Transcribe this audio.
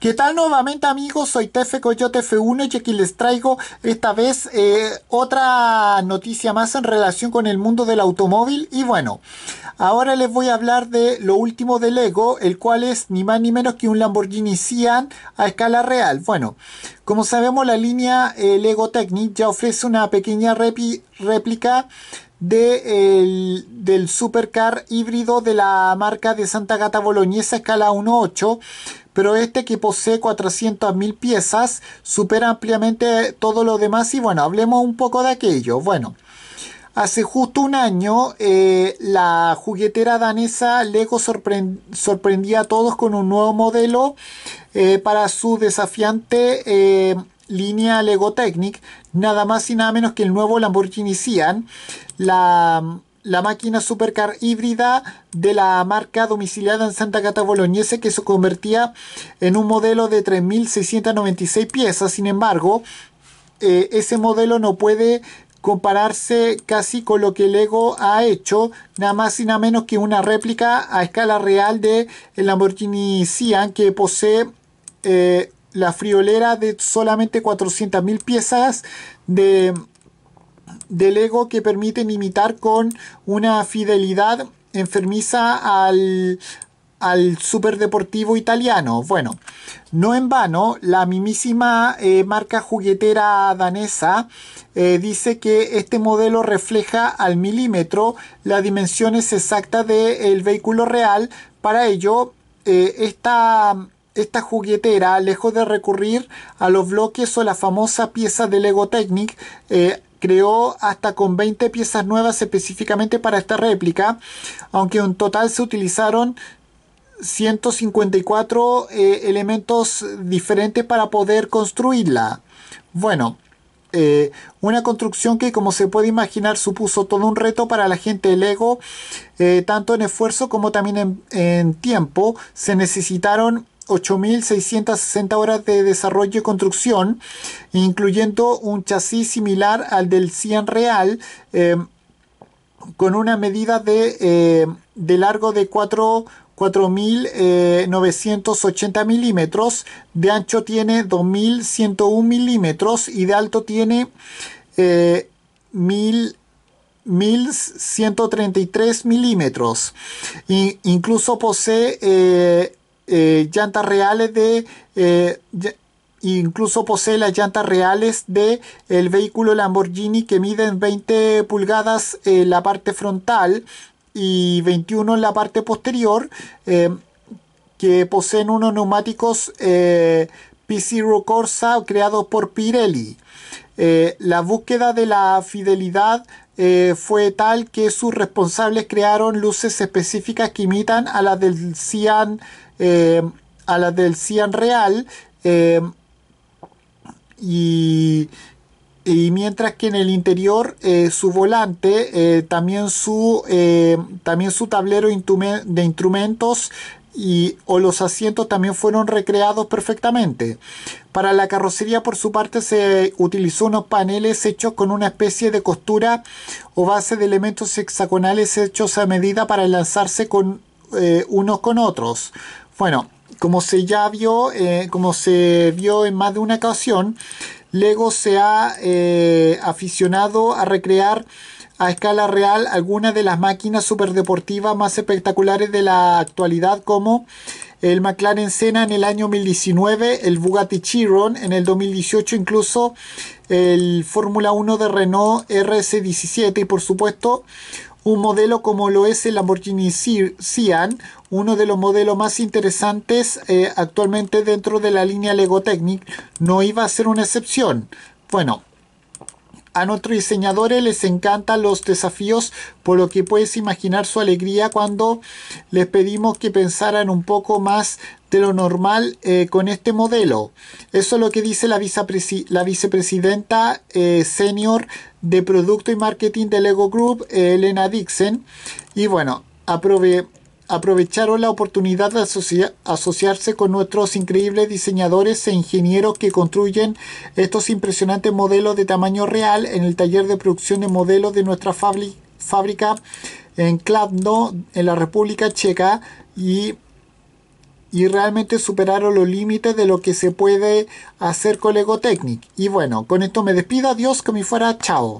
¿Qué tal nuevamente amigos? Soy Tefe Coyote F1 y aquí les traigo esta vez eh, otra noticia más en relación con el mundo del automóvil y bueno, ahora les voy a hablar de lo último de Lego, el cual es ni más ni menos que un Lamborghini Cian a escala real. Bueno, como sabemos, la línea eh, Lego Technic ya ofrece una pequeña réplica del supercar híbrido de la marca de Santa Gata Boloñesa escala 1.8, pero este que posee 400.000 piezas supera ampliamente todo lo demás y bueno, hablemos un poco de aquello. Bueno. Hace justo un año, eh, la juguetera danesa Lego sorprendía a todos con un nuevo modelo eh, para su desafiante eh, línea Lego Technic, nada más y nada menos que el nuevo Lamborghini Sian, la, máquina supercar híbrida de la marca domiciliada en Santa Cata Bolognese que se convertía en un modelo de 3.696 piezas, sin embargo, ese modelo no puede compararse casi con lo que Lego ha hecho, nada más y nada menos que una réplica a escala real de el Lamborghini Sian que posee eh, la friolera de solamente 400.000 piezas de, de Lego que permiten imitar con una fidelidad enfermiza al, al superdeportivo italiano. Bueno, no en vano, la mismísima eh, marca juguetera danesa eh, dice que este modelo refleja al milímetro las dimensiones exactas del vehículo real. Para ello, eh, esta juguetera, lejos de recurrir a los bloques o la famosa pieza de Lego Technic, creó hasta con 20 piezas nuevas específicamente para esta réplica, aunque en total se utilizaron 154 eh, elementos diferentes para poder construirla. Bueno, eh, una construcción que como se puede imaginar supuso todo un reto para la gente del Lego, eh, tanto en esfuerzo como también en, tiempo. Se necesitaron 8.660 horas de desarrollo y construcción, incluyendo un chasis similar al del 100 Real, con una medida de, de largo de 4 4.980 eh, milímetros, de ancho tiene 2.101 milímetros y de alto tiene 1133 eh, milímetros. incluso posee eh, llantas reales de. incluso posee las llantas reales de el vehículo Lamborghini que miden 20 pulgadas en la parte frontal y 21 en la parte posterior, eh, que poseen unos neumáticos eh, p Corsa creados por Pirelli. Eh, la búsqueda de la fidelidad eh, fue tal que sus responsables crearon luces específicas que imitan a las del Cian, a las del Cian Real y y mientras que en el interior eh, su volante, eh, también, su, eh, también su tablero de instrumentos y, o los asientos también fueron recreados perfectamente. Para la carrocería, por su parte, se utilizó unos paneles hechos con una especie de costura o base de elementos hexagonales hechos a medida para lanzarse con, unos con otros. Bueno, como se ya vio, como se vio en más de una ocasión, Lego se ha eh, aficionado a recrear a escala real algunas de las máquinas superdeportivas más espectaculares de la actualidad como el McLaren Senna en el año 2019, el Bugatti Chiron en el 2018, incluso el Fórmula 1 de Renault RS17 y por supuesto un modelo como lo es el Lamborghini Sian, uno de los modelos más interesantes eh, actualmente dentro de la línea Lego Technic, no iba a ser una excepción. Bueno, a nuestros diseñadores les encantan los desafíos, por lo que puedes imaginar su alegría cuando les pedimos que pensaran un poco más de lo normal eh, con este modelo. Eso es lo que dice la, vicepresidenta eh, senior de Producto y Marketing de Lego Group, eh, Elena Dixon. Y bueno, aprobé aprovecharon la oportunidad de asociarse con nuestros increíbles diseñadores e ingenieros que construyen estos impresionantes modelos de tamaño real en el taller de producción de modelos de nuestra fábrica en Kladno, en la República Checa, y, realmente superaron los límites de lo que se puede hacer con Lego Y bueno, con esto me despido, adiós, que me fuera, chao.